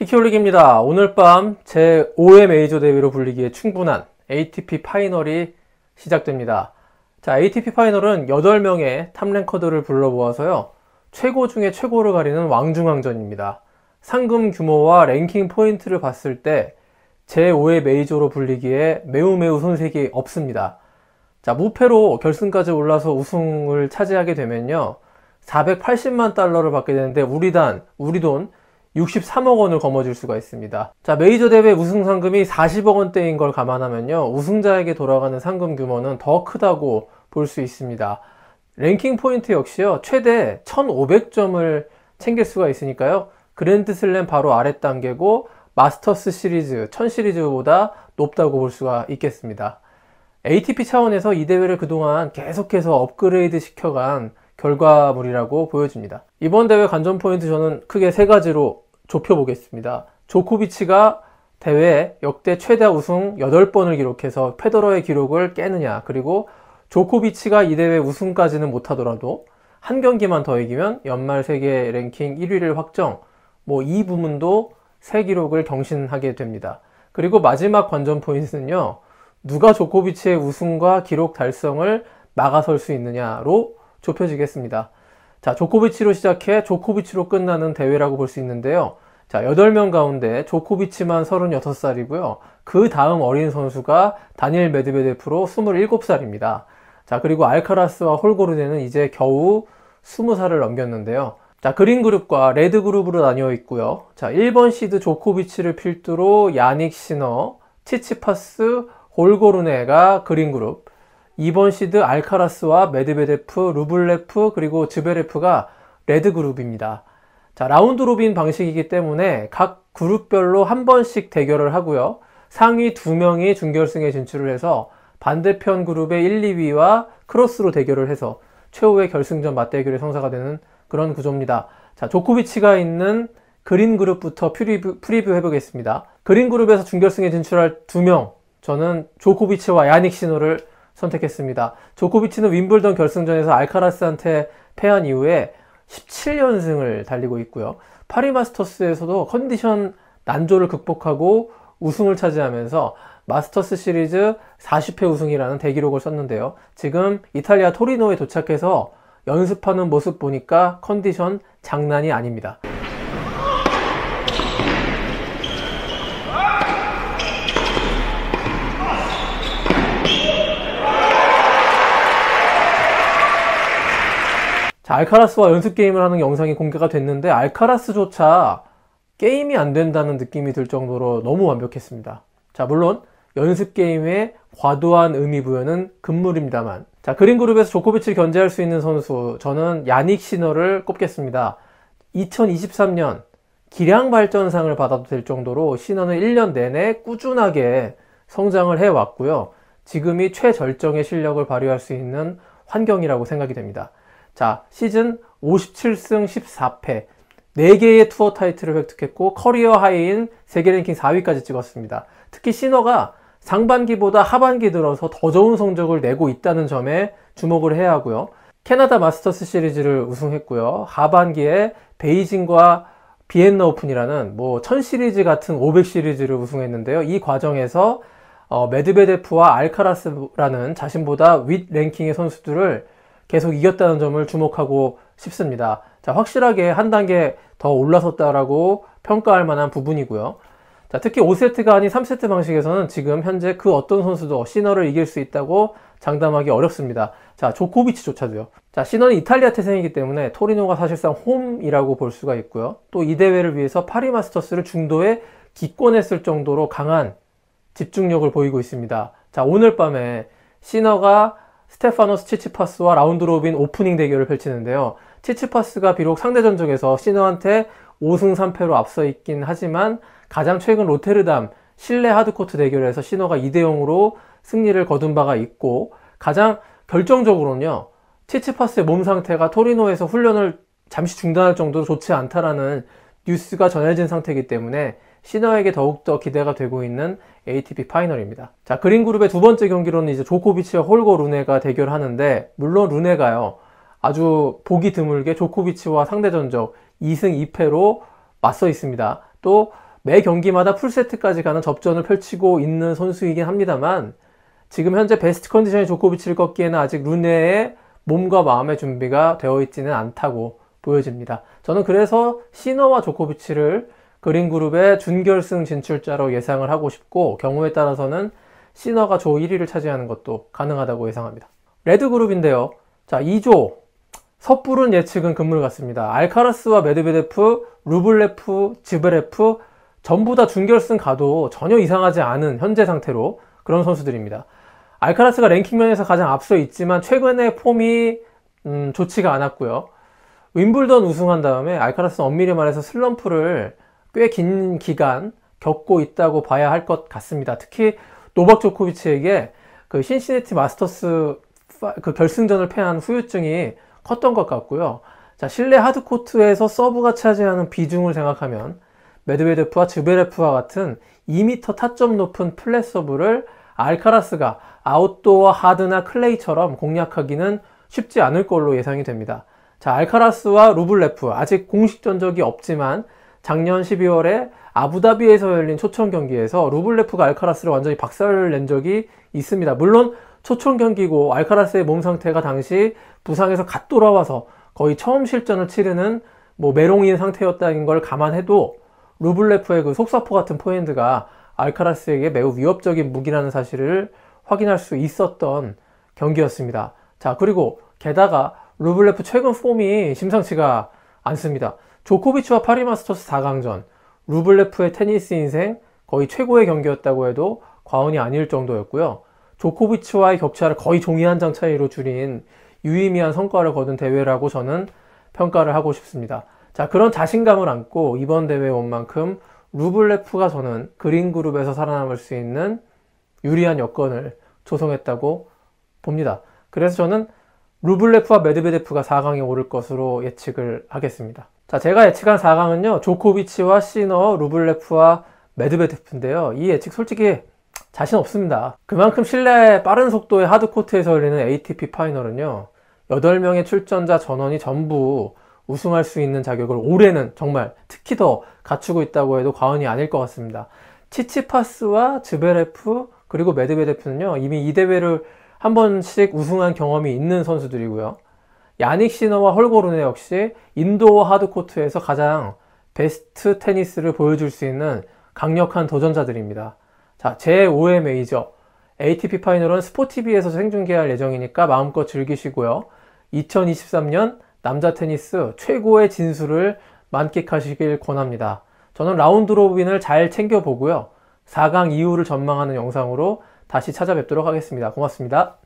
키키올릭입니다. 오늘 밤 제5회 메이저 대회로 불리기에 충분한 ATP 파이널이 시작됩니다. 자, ATP 파이널은 8명의 탑랭커들을 불러모아서요. 최고 중에 최고를 가리는 왕중왕전입니다. 상금 규모와 랭킹 포인트를 봤을 때 제5회 메이저로 불리기에 매우 매우 손색이 없습니다. 자, 무패로 결승까지 올라서 우승을 차지하게 되면요. 480만 달러를 받게 되는데 우리 단, 우리 돈 63억 원을 거머쥘 수가 있습니다. 자, 메이저 대회 우승 상금이 40억 원대인 걸 감안하면요. 우승자에게 돌아가는 상금 규모는 더 크다고 볼 수 있습니다. 랭킹 포인트 역시요. 최대 1,500점을 챙길 수가 있으니까요. 그랜드 슬램 바로 아래 단계고 마스터스 시리즈, 1000시리즈보다 높다고 볼 수가 있겠습니다. ATP 차원에서 이 대회를 그동안 계속해서 업그레이드 시켜간 결과물이라고 보여집니다. 이번 대회 관전 포인트 저는 크게 세 가지로 좁혀보겠습니다. 조코비치가 대회 역대 최다 우승 8번을 기록해서 페더러의 기록을 깨느냐 그리고 조코비치가 이 대회 우승까지는 못하더라도 한 경기만 더 이기면 연말 세계 랭킹 1위를 확정 뭐 이 부분도 새 기록을 경신하게 됩니다. 그리고 마지막 관전 포인트는요. 누가 조코비치의 우승과 기록 달성을 막아설 수 있느냐로 좁혀지겠습니다. 자, 조코비치로 시작해 조코비치로 끝나는 대회라고 볼 수 있는데요. 자, 8명 가운데 조코비치만 36살이고요. 그 다음 어린 선수가 다니엘 메드베데프로 27살입니다. 자, 그리고 알카라스와 홀고르네는 이제 겨우 20살을 넘겼는데요. 자, 그린 그룹과 레드 그룹으로 나뉘어 있고요. 자, 1번 시드 조코비치를 필두로 야닉 시너, 치치파스, 홀고르네가 그린 그룹, 2번 시드 알카라스와 메드베데프, 루블레프 그리고 즈베레프가 레드 그룹입니다. 자, 라운드 로빈 방식이기 때문에 각 그룹별로 한 번씩 대결을 하고요. 상위 두 명이 중결승에 진출을 해서 반대편 그룹의 1, 2위와 크로스로 대결을 해서 최후의 결승전 맞대결의 성사가 되는 그런 구조입니다. 자, 조코비치가 있는 그린 그룹부터 프리뷰, 프리뷰 해보겠습니다. 그린 그룹에서 중결승에 진출할 두 명, 저는 조코비치와 야닉 신호를 선택했습니다. 조코비치는 윈블던 결승전에서 알카라스한테 패한 이후에 17연승을 달리고 있고요. 파리 마스터스에서도 컨디션 난조를 극복하고 우승을 차지하면서 마스터스 시리즈 40회 우승이라는 대기록을 썼는데요. 지금 이탈리아 토리노에 도착해서 연습하는 모습 보니까 컨디션 장난이 아닙니다. 알카라스와 연습 게임을 하는 영상이 공개가 됐는데 알카라스조차 게임이 안 된다는 느낌이 들 정도로 너무 완벽했습니다. 자 물론 연습 게임의 과도한 의미 부여는 금물입니다만 자 그린그룹에서 조코비치를 견제할 수 있는 선수 저는 야닉 시너를 꼽겠습니다. 2023년 기량 발전상을 받아도 될 정도로 시너는 1년 내내 꾸준하게 성장을 해왔고요. 지금이 최절정의 실력을 발휘할 수 있는 환경이라고 생각이 됩니다. 자, 시즌 57승 14패, 4개의 투어 타이틀을 획득했고 커리어 하이인 세계 랭킹 4위까지 찍었습니다. 특히 신어가 상반기보다 하반기 들어서 더 좋은 성적을 내고 있다는 점에 주목을 해야 하고요. 캐나다 마스터스 시리즈를 우승했고요. 하반기에 베이징과 비엔나 오픈이라는 뭐 1000시리즈 같은 500시리즈를 우승했는데요. 이 과정에서 어, 메드베데프와 알카라스라는 자신보다 윗 랭킹의 선수들을 계속 이겼다는 점을 주목하고 싶습니다. 자, 확실하게 한 단계 더 올라섰다라고 평가할 만한 부분이고요. 자, 특히 5세트가 아닌 3세트 방식에서는 지금 현재 그 어떤 선수도 시너를 이길 수 있다고 장담하기 어렵습니다. 자, 조코비치조차도요. 자, 시너는 이탈리아 태생이기 때문에 토리노가 사실상 홈이라고 볼 수가 있고요. 또 이 대회를 위해서 파리 마스터스를 중도에 기권했을 정도로 강한 집중력을 보이고 있습니다. 자, 오늘 밤에 시너가 스테파노스 치치파스와 라운드 로빈 오프닝 대결을 펼치는데요. 치치파스가 비록 상대 전적에서 시너한테 5승 3패로 앞서 있긴 하지만 가장 최근 로테르담 실내 하드코트 대결에서 시너가 2대 0으로 승리를 거둔 바가 있고 가장 결정적으로는요. 치치파스의 몸 상태가 토리노에서 훈련을 잠시 중단할 정도로 좋지 않다라는 뉴스가 전해진 상태이기 때문에 시너에게 더욱더 기대가 되고 있는 ATP 파이널입니다. 자, 그린 그룹의 두 번째 경기로는 이제 조코비치와 홀거 루네가 대결하는데 물론 루네가요. 아주 보기 드물게 조코비치와 상대 전적 2승 2패로 맞서 있습니다. 또 매 경기마다 풀세트까지 가는 접전을 펼치고 있는 선수이긴 합니다만 지금 현재 베스트 컨디션의 조코비치를 꺾기에는 아직 루네의 몸과 마음의 준비가 되어 있지는 않다고 보여집니다. 저는 그래서 시너와 조코비치를 그린그룹의 준결승 진출자로 예상을 하고 싶고 경우에 따라서는 시너가 조 1위를 차지하는 것도 가능하다고 예상합니다. 레드그룹인데요. 자 2조 섣부른 예측은 금물 같습니다. 알카라스와 메드베데프, 루블레프, 지브레프 전부 다 준결승 가도 전혀 이상하지 않은 현재 상태로 그런 선수들입니다. 알카라스가 랭킹 면에서 가장 앞서 있지만 최근에 폼이 음, 좋지가 않았고요. 윈블던 우승한 다음에 알카라스는 엄밀히 말해서 슬럼프를 꽤긴 기간 겪고 있다고 봐야 할 것 같습니다. 특히 노박 조코비치에게 그 신시내티 마스터스 그 결승전을 패한 후유증이 컸던 것 같고요. 자, 실내 하드코트에서 서브가 차지하는 비중을 생각하면 메드베드프와 즈베레프와 같은 2m 타점 높은 플랫 서브를 알카라스가 아웃도어 하드나 클레이처럼 공략하기는 쉽지 않을 걸로 예상이 됩니다. 자, 알카라스와 루블레프 아직 공식 전적이 없지만 작년 12월에 아부다비에서 열린 초청 경기에서 루블레프가 알카라스를 완전히 박살을 낸 적이 있습니다. 물론 초청 경기고 알카라스의 몸 상태가 당시 부상에서 갓 돌아와서 거의 처음 실전을 치르는 뭐 메롱인 상태였다는 걸 감안해도 루블레프의 그 속사포 같은 포핸드가 알카라스에게 매우 위협적인 무기라는 사실을 확인할 수 있었던 경기였습니다. 자, 그리고 게다가 루블레프 최근 폼이 심상치가 않습니다. 조코비치와 파리 마스터스 4강전, 루블레프의 테니스 인생 거의 최고의 경기였다고 해도 과언이 아닐 정도였고요. 조코비치와의 격차를 거의 종이 한 장 차이로 줄인 유의미한 성과를 거둔 대회라고 저는 평가를 하고 싶습니다. 자, 그런 자신감을 안고 이번 대회에 온 만큼 루블레프가 저는 그린그룹에서 살아남을 수 있는 유리한 여건을 조성했다고 봅니다. 그래서 저는 루블레프와 메드베데프가 4강에 오를 것으로 예측을 하겠습니다. 자, 제가 예측한 4강은요. 조코비치와 시너, 루블레프와 메드베데프인데요. 이 예측 솔직히 자신 없습니다. 그만큼 실내 빠른 속도의 하드코트에서 열리는 ATP 파이널은요. 8명의 출전자 전원이 전부 우승할 수 있는 자격을 올해는 정말 특히 더 갖추고 있다고 해도 과언이 아닐 것 같습니다. 치치파스와 즈베레프 그리고 메드베데프는요 이미 이 대회를 한 번씩 우승한 경험이 있는 선수들이고요. 야닉 시너와 헐거 르네 역시 인도어 하드코트에서 가장 베스트 테니스를 보여줄 수 있는 강력한 도전자들입니다. 자, 제5회 메이저 ATP 파이널은 스포티비에서 생중계할 예정이니까 마음껏 즐기시고요. 2023년 남자 테니스 최고의 진수를 만끽하시길 권합니다. 저는 라운드 로빈을 잘 챙겨보고요. 4강 이후를 전망하는 영상으로 다시 찾아뵙도록 하겠습니다. 고맙습니다.